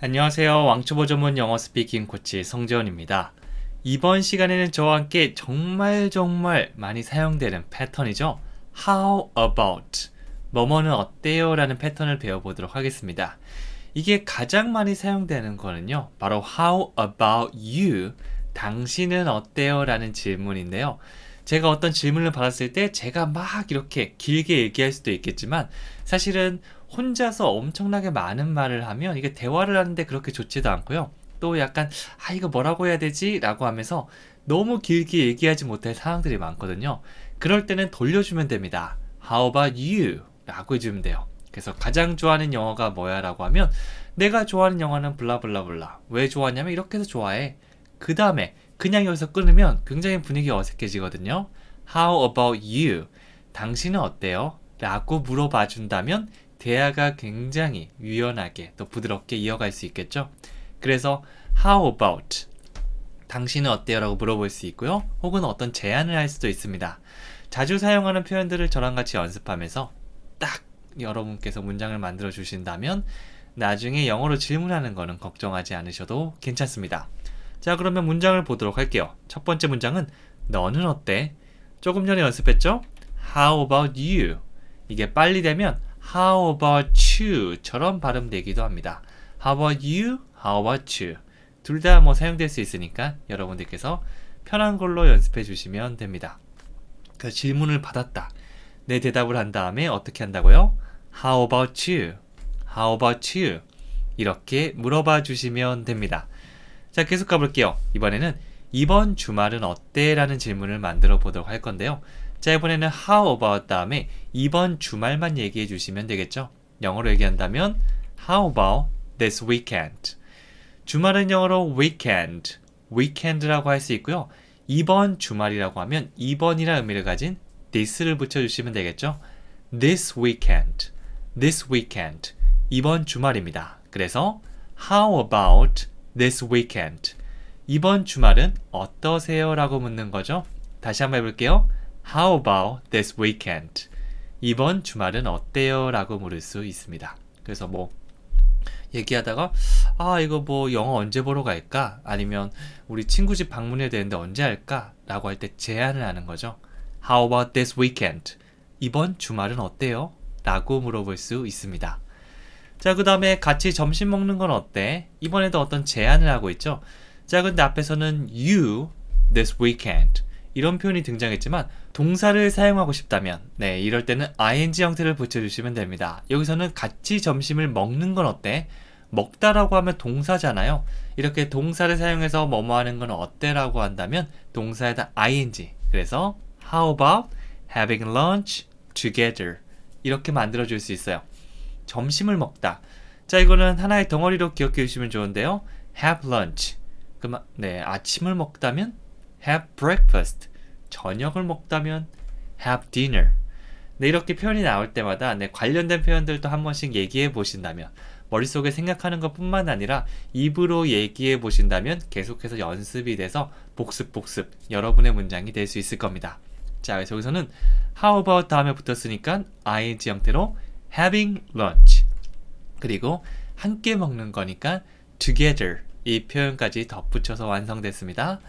안녕하세요. 왕초보 전문 영어 스피킹 코치 성재원입니다. 이번 시간에는 저와 함께 정말 정말 많이 사용되는 패턴이죠. How about? 뭐뭐는 어때요? 라는 패턴을 배워보도록 하겠습니다. 이게 가장 많이 사용되는 거는요. 바로 How about you? 당신은 어때요? 라는 질문인데요. 제가 어떤 질문을 받았을 때 제가 막 이렇게 길게 얘기할 수도 있겠지만 사실은 혼자서 엄청나게 많은 말을 하면 이게 대화를 하는데 그렇게 좋지도 않고요. 또 약간 아 이거 뭐라고 해야 되지? 라고 하면서 너무 길게 얘기하지 못할 상황들이 많거든요. 그럴 때는 돌려주면 됩니다. How about you? 라고 해주면 돼요. 그래서 가장 좋아하는 영어가 뭐야? 라고 하면 내가 좋아하는 영화는 블라블라블라. 왜 좋아하냐면 이렇게 해서 좋아해. 그 다음에 그냥 여기서 끊으면 굉장히 분위기가 어색해지거든요. How about you? 당신은 어때요? 라고 물어봐 준다면 대화가 굉장히 유연하게 또 부드럽게 이어갈 수 있겠죠. 그래서 How about? 당신은 어때요? 라고 물어볼 수 있고요. 혹은 어떤 제안을 할 수도 있습니다. 자주 사용하는 표현들을 저랑 같이 연습하면서 딱 여러분께서 문장을 만들어 주신다면 나중에 영어로 질문하는 거는 걱정하지 않으셔도 괜찮습니다. 자 그러면 문장을 보도록 할게요. 첫 번째 문장은 너는 어때? 조금 전에 연습했죠? How about you? 이게 빨리 되면 How about you?처럼 발음되기도 합니다. How about you? How about you? 둘 다 뭐 사용될 수 있으니까 여러분들께서 편한 걸로 연습해 주시면 됩니다. 그 질문을 받았다. 내 대답을 한 다음에 어떻게 한다고요? How about you? How about you? 이렇게 물어봐 주시면 됩니다. 자 계속 가볼게요. 이번에는 이번 주말은 어때? 라는 질문을 만들어 보도록 할 건데요. 자 이번에는 how about 다음에 이번 주말만 얘기해 주시면 되겠죠. 영어로 얘기한다면 how about this weekend? 주말은 영어로 weekend, weekend라고 할 수 있고요. 이번 주말이라고 하면 이번이라는 의미를 가진 this를 붙여주시면 되겠죠. this weekend, this weekend, 이번 주말입니다. 그래서 how about this weekend? 이번 주말은 어떠세요? 라고 묻는 거죠. 다시 한번 해볼게요. How about this weekend? 이번 주말은 어때요? 라고 물을 수 있습니다. 그래서 뭐 얘기하다가 아 이거 뭐영어 언제 보러 갈까? 아니면 우리 친구 집 방문해야 되는데 언제 할까? 라고 할 때 제안을 하는 거죠. How about this weekend? 이번 주말은 어때요? 라고 물어볼 수 있습니다. 자, 그 다음에 같이 점심 먹는 건 어때? 이번에도 어떤 제안을 하고 있죠. 자, 근데 앞에서는 you this weekend 이런 표현이 등장했지만 동사를 사용하고 싶다면 네, 이럴 때는 ing 형태를 붙여주시면 됩니다. 여기서는 같이 점심을 먹는 건 어때? 먹다라고 하면 동사잖아요. 이렇게 동사를 사용해서 뭐뭐 하는 건 어때라고 한다면 동사에다 ing. 그래서 how about having lunch together 이렇게 만들어 줄 수 있어요. 점심을 먹다. 자, 이거는 하나의 덩어리로 기억해 주시면 좋은데요. have lunch. 그만 네, 아침을 먹다면 have breakfast. 저녁을 먹다면 have dinner. 네, 이렇게 표현이 나올 때마다 네, 관련된 표현들도 한 번씩 얘기해 보신다면 머릿속에 생각하는 것뿐만 아니라 입으로 얘기해 보신다면 계속해서 연습이 돼서 복습 복습 여러분의 문장이 될 수 있을 겁니다. 자, 그래서 여기서는 how about 다음에 붙었으니까 ing 형태로 having lunch 그리고 함께 먹는 거니까 together 이 표현까지 덧붙여서 완성됐습니다.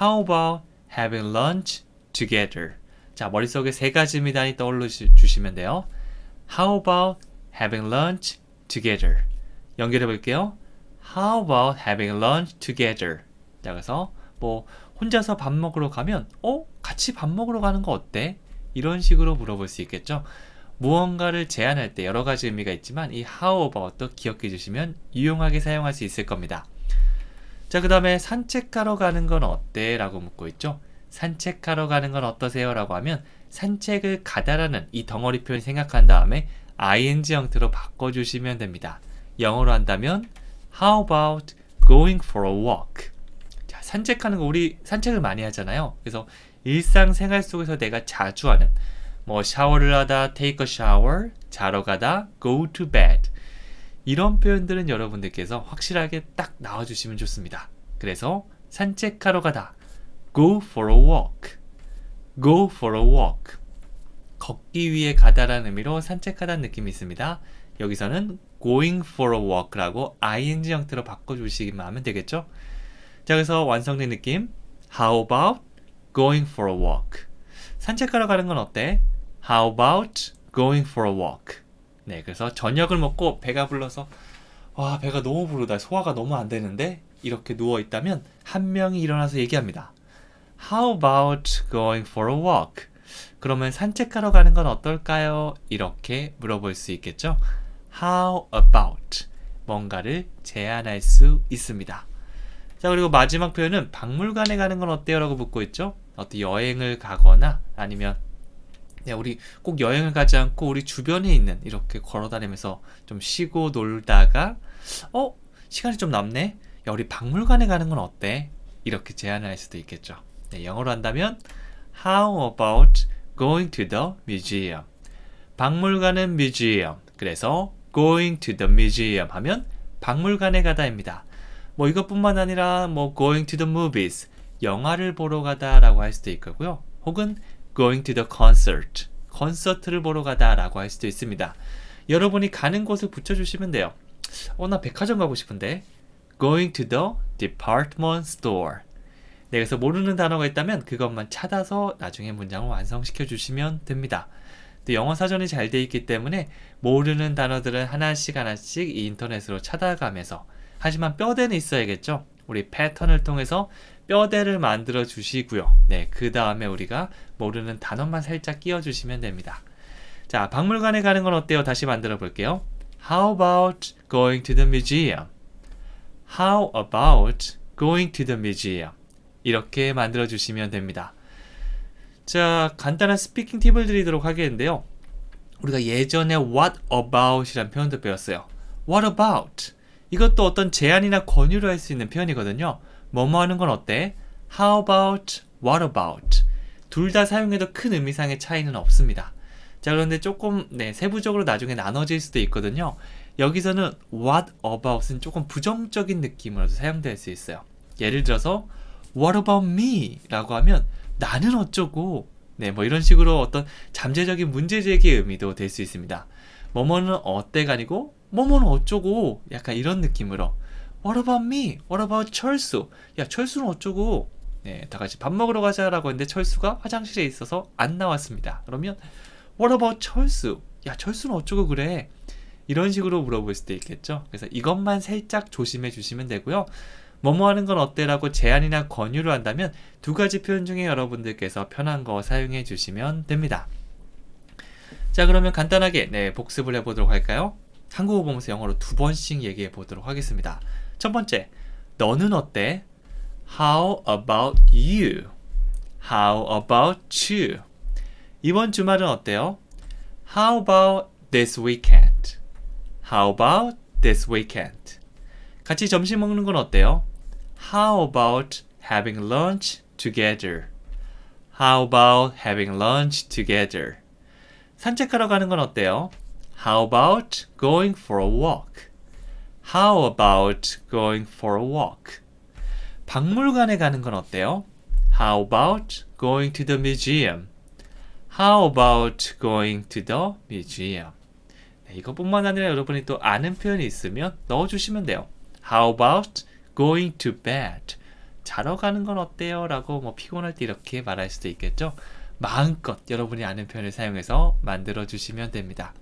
How about having lunch together? 자, 머릿속에 세 가지 미단이 떠올려 주시면 돼요. How about having lunch together? 연결해 볼게요. How about having lunch together? 자, 그래서 뭐 혼자서 밥 먹으러 가면 어? 같이 밥 먹으러 가는 거 어때? 이런 식으로 물어볼 수 있겠죠. 무언가를 제안할 때 여러 가지 의미가 있지만 이 how about도 기억해 주시면 유용하게 사용할 수 있을 겁니다. 자, 그 다음에 산책하러 가는 건 어때? 라고 묻고 있죠. 산책하러 가는 건 어떠세요? 라고 하면 산책을 가다라는 이 덩어리 표현 생각한 다음에 ing 형태로 바꿔주시면 됩니다. 영어로 한다면 How about going for a walk? 자, 산책하는 거 우리 산책을 많이 하잖아요. 그래서 일상생활 속에서 내가 자주 하는 뭐 샤워를 하다 take a shower, 자러 가다 go to bed 이런 표현들은 여러분들께서 확실하게 딱 나와주시면 좋습니다. 그래서 산책하러 가다 go for a walk go for a walk 걷기 위해 가다라는 의미로 산책하다는 느낌이 있습니다. 여기서는 going for a walk라고 ing 형태로 바꿔주시기만 하면 되겠죠? 자, 그래서 완성된 느낌 how about going for a walk 산책하러 가는 건 어때? How about going for a walk? 네, 그래서 저녁을 먹고 배가 불러서 와, 배가 너무 부르다. 소화가 너무 안 되는데. 이렇게 누워 있다면 한 명이 일어나서 얘기합니다. How about going for a walk? 그러면 산책하러 가는 건 어떨까요? 이렇게 물어볼 수 있겠죠? How about? 뭔가를 제안할 수 있습니다. 자, 그리고 마지막 표현은 박물관에 가는 건 어때요? 라고 묻고 있죠? 어떤 여행을 가거나 아니면 네, 우리 꼭 여행을 가지 않고 우리 주변에 있는 이렇게 걸어다니면서 좀 쉬고 놀다가 어 시간이 좀 남네 야 우리 박물관에 가는 건 어때 이렇게 제안할 수도 있겠죠 네, 영어로 한다면 How about going to the museum 박물관은 museum 그래서 going to the museum 하면 박물관에 가다입니다 뭐 이것뿐만 아니라 뭐 going to the movies 영화를 보러 가다라고 할 수도 있고요 혹은 going to the concert. 콘서트를 보러 가다라고 할 수도 있습니다. 여러분이 가는 곳을 붙여주시면 돼요. 어, 나 백화점 가고 싶은데. going to the department store. 네, 그래서 모르는 단어가 있다면 그것만 찾아서 나중에 문장을 완성시켜 주시면 됩니다. 또 영어 사전이 잘 돼 있기 때문에 모르는 단어들은 하나씩 하나씩 인터넷으로 찾아가면서 하지만 뼈대는 있어야겠죠. 우리 패턴을 통해서 뼈대를 만들어 주시고요. 네, 그 다음에 우리가 모르는 단어만 살짝 끼워 주시면 됩니다. 자, 박물관에 가는 건 어때요? 다시 만들어 볼게요. How about going to the museum? How about going to the museum? 이렇게 만들어 주시면 됩니다. 자, 간단한 스피킹 팁을 드리도록 하겠는데요. 우리가 예전에 what about이란 표현도 배웠어요. What about? 이것도 어떤 제안이나 권유를 할 수 있는 표현이거든요. 뭐뭐 하는 건 어때? How about? What about? 둘 다 사용해도 큰 의미상의 차이는 없습니다. 자 그런데 조금 네, 세부적으로 나중에 나눠질 수도 있거든요. 여기서는 what about은 조금 부정적인 느낌으로도 사용될 수 있어요. 예를 들어서 what about me? 라고 하면 나는 어쩌고 네, 뭐 이런 식으로 어떤 잠재적인 문제 제기의 의미도 될 수 있습니다. 뭐뭐는 어때가 아니고 뭐뭐는 어쩌고 약간 이런 느낌으로 What about me? What about 철수? 야 철수는 어쩌고? 네, 다 같이 밥 먹으러 가자라고 했는데 철수가 화장실에 있어서 안 나왔습니다. 그러면 What about 철수? 야 철수는 어쩌고 그래? 이런 식으로 물어볼 수도 있겠죠. 그래서 이것만 살짝 조심해 주시면 되고요. 뭐뭐 하는 건 어때라고 제안이나 권유를 한다면 두 가지 표현 중에 여러분들께서 편한 거 사용해 주시면 됩니다. 자 그러면 간단하게 네 복습을 해보도록 할까요? 한국어 보면서 영어로 두 번씩 얘기해 보도록 하겠습니다. 첫 번째, 너는 어때? How about you? How about you? 이번 주말은 어때요? How about this weekend? How about this weekend? 같이 점심 먹는 건 어때요? How about having lunch together? How about having lunch together? 산책하러 가는 건 어때요? How about going for a walk? How about going for a walk? 박물관에 가는 건 어때요? How about going to the museum? How about going to the museum? 네, 이것뿐만 아니라 여러분이 또 아는 표현이 있으면 넣어주시면 돼요. How about going to bed? 자러 가는 건 어때요? 라고 뭐 피곤할 때 이렇게 말할 수도 있겠죠. 마음껏 여러분이 아는 표현을 사용해서 만들어 주시면 됩니다.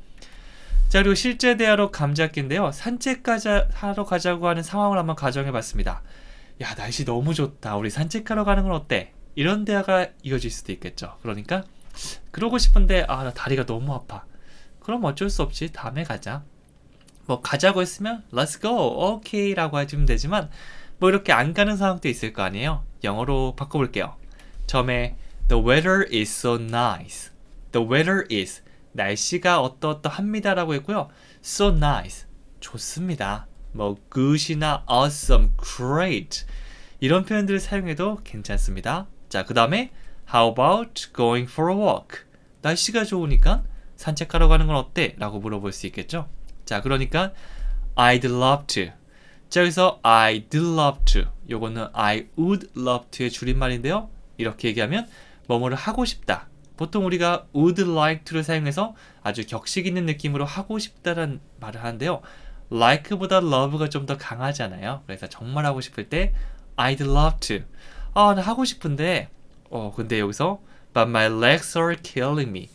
자 그리고 실제 대화로 감자기인데요 산책 가자 하러 가자고 하는 상황을 한번 가정해 봤습니다. 야 날씨 너무 좋다. 우리 산책하러 가는 건 어때? 이런 대화가 이어질 수도 있겠죠. 그러니까 그러고 싶은데 아 나 다리가 너무 아파. 그럼 어쩔 수 없이 다음에 가자. 뭐 가자고 했으면 let's go, o k 라고 해주면 되지만 뭐 이렇게 안 가는 상황도 있을 거 아니에요. 영어로 바꿔볼게요. 처음에 the weather is so nice. the weather is 날씨가 어떻다합니다라고 했고요. So nice. 좋습니다. 뭐 good이나 awesome, great 이런 표현들을 사용해도 괜찮습니다. 자, 그 다음에 How about going for a walk? 날씨가 좋으니까 산책하러 가는 건 어때? 라고 물어볼 수 있겠죠. 자, 그러니까 I'd love to. 자, 여기서 I'd love to. 요거는 I would love to의 줄임말인데요. 이렇게 얘기하면 뭐뭐를 하고 싶다. 보통 우리가 would like to를 사용해서 아주 격식 있는 느낌으로 하고 싶다는 말을 하는데요. like보다 love가 좀 더 강하잖아요. 그래서 정말 하고 싶을 때 I'd love to. 아, 나 하고 싶은데. 어, 근데 여기서 but my legs are killing me.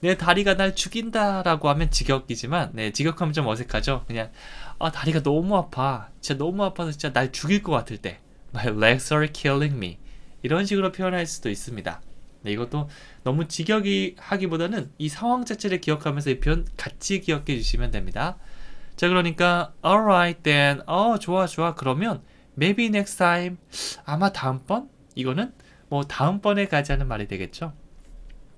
내 다리가 날 죽인다라고 하면 지겹이지만 네, 지겹하면 좀 어색하죠. 그냥 아, 다리가 너무 아파. 진짜 너무 아파서 진짜 날 죽일 것 같을 때 my legs are killing me. 이런 식으로 표현할 수도 있습니다. 네, 이것도 너무 직역이 하기보다는 이 상황 자체를 기억하면서 이 표현 같이 기억해 주시면 됩니다. 자, 그러니까 alright then, 어 좋아 좋아 그러면 maybe next time, 아마 다음번 이거는 뭐 다음번에 가자는 말이 되겠죠.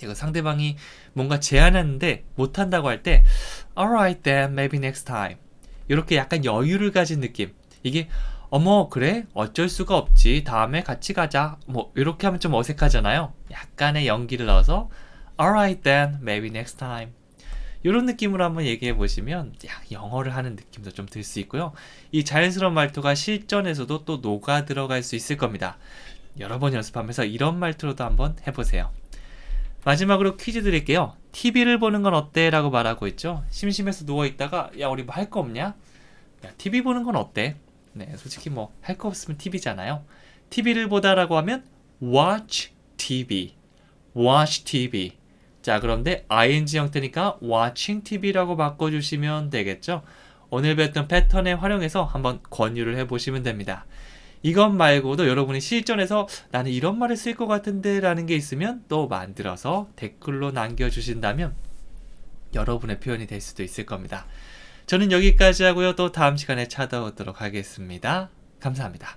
이거 상대방이 뭔가 제안하는데 못한다고 할 때 alright then, maybe next time 이렇게 약간 여유를 가진 느낌 이게 어머 그래 어쩔 수가 없지 다음에 같이 가자 뭐 이렇게 하면 좀 어색하잖아요 약간의 연기를 넣어서 alright then maybe next time 이런 느낌으로 한번 얘기해 보시면 영어를 하는 느낌도 좀 들 수 있고요 이 자연스러운 말투가 실전에서도 또 녹아 들어갈 수 있을 겁니다 여러 번 연습하면서 이런 말투로도 한번 해보세요 마지막으로 퀴즈 드릴게요 TV를 보는 건 어때? 라고 말하고 있죠 심심해서 누워있다가 야 우리 뭐 할 거 없냐? 야 TV 보는 건 어때? 네, 솔직히 뭐 할 거 없으면 TV잖아요. TV를 보다라고 하면 watch TV, watch TV. 자, 그런데 ing 형태니까 watching TV라고 바꿔주시면 되겠죠. 오늘 배웠던 패턴에 활용해서 한번 권유를 해보시면 됩니다. 이것 말고도 여러분이 실전에서 나는 이런 말을 쓸 것 같은데 라는 게 있으면 또 만들어서 댓글로 남겨주신다면 여러분의 표현이 될 수도 있을 겁니다. 저는 여기까지 하고요. 또 다음 시간에 찾아오도록 하겠습니다. 감사합니다.